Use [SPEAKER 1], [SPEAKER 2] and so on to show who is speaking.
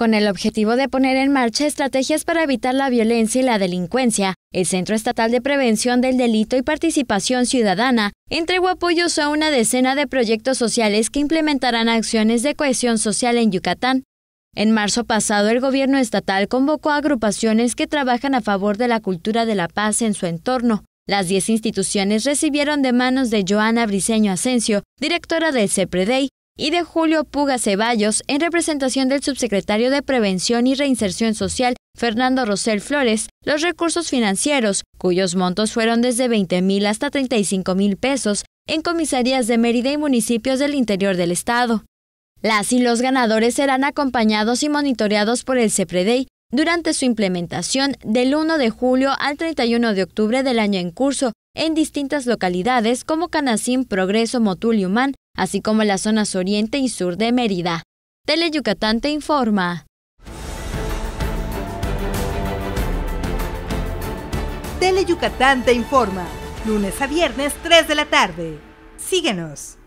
[SPEAKER 1] Con el objetivo de poner en marcha estrategias para evitar la violencia y la delincuencia, el Centro Estatal de Prevención del Delito y Participación Ciudadana entregó apoyos a una decena de proyectos sociales que implementarán acciones de cohesión social en Yucatán. En marzo pasado, el gobierno estatal convocó a agrupaciones que trabajan a favor de la cultura de la paz en su entorno. Las 10 instituciones recibieron de manos de Joana Briceño Asensio, directora del CEPREDEI, y de Julio Puga Ceballos en representación del subsecretario de Prevención y Reinserción Social, Fernando Rosel Flores, los recursos financieros, cuyos montos fueron desde 20 hasta 35 mil pesos, en comisarías de Mérida y municipios del interior del estado. Las y los ganadores serán acompañados y monitoreados por el CEPREDEI durante su implementación del 1 de julio al 31 de octubre del año en curso en distintas localidades como Canacín, Progreso, Motul y Humán, así como las zonas oriente y sur de Mérida. Tele Yucatán te informa.
[SPEAKER 2] Tele Yucatán te informa. Lunes a viernes, 3 de la tarde. Síguenos.